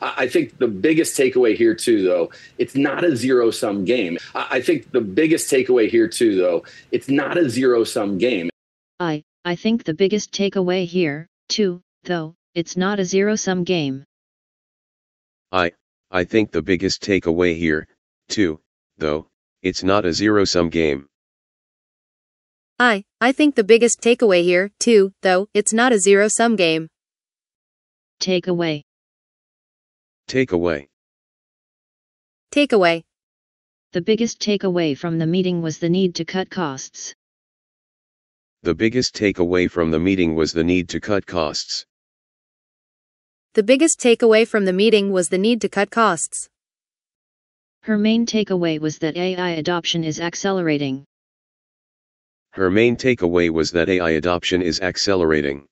I think the biggest takeaway here, too, though, it's not a zero sum game. I think the biggest takeaway here, too, though, it's not a zero sum game. I, I think the biggest takeaway here, too, though, it's not a zero sum game. I, I think the biggest takeaway here, too, though, it's not a zero sum game. I, I think the biggest takeaway here, too, though, it's not a zero sum game. Takeaway Takeaway. Takeaway. The biggest takeaway from the meeting was the need to cut costs. The biggest takeaway from the meeting was the need to cut costs. The biggest takeaway from the meeting was the need to cut costs. Her main takeaway was that AI adoption is accelerating. Her main takeaway was that AI adoption is accelerating.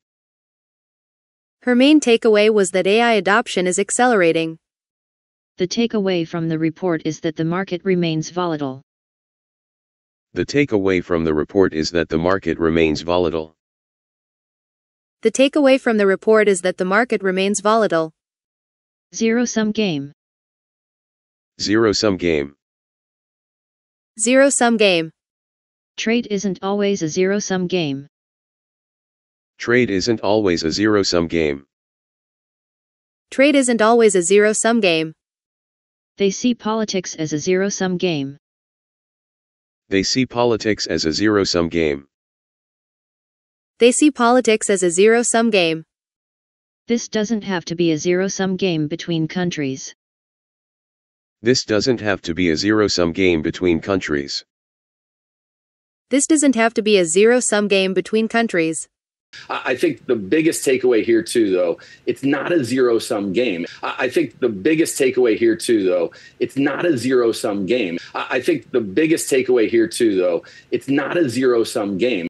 Her main takeaway was that AI adoption is accelerating. The takeaway from the report is that the market remains volatile. The takeaway from the report is that the market remains volatile. The takeaway from the report is that the market remains volatile. Zero sum game. Zero sum game. Zero sum game. Trade isn't always a zero sum game. Trade isn't always a zero sum game. Trade isn't always a zero sum game. They see politics as a zero sum game. They see politics as a zero sum game. They see politics as a zero sum game. This doesn't have to be a zero sum game between countries. This doesn't have to be a zero sum game between countries. This doesn't have to be a zero sum game between countries. I think the biggest takeaway here, too, though, it's not a zero sum game. I think the biggest takeaway here, too, though, it's not a zero sum game. I think the biggest takeaway here, too, though, it's not a zero sum game.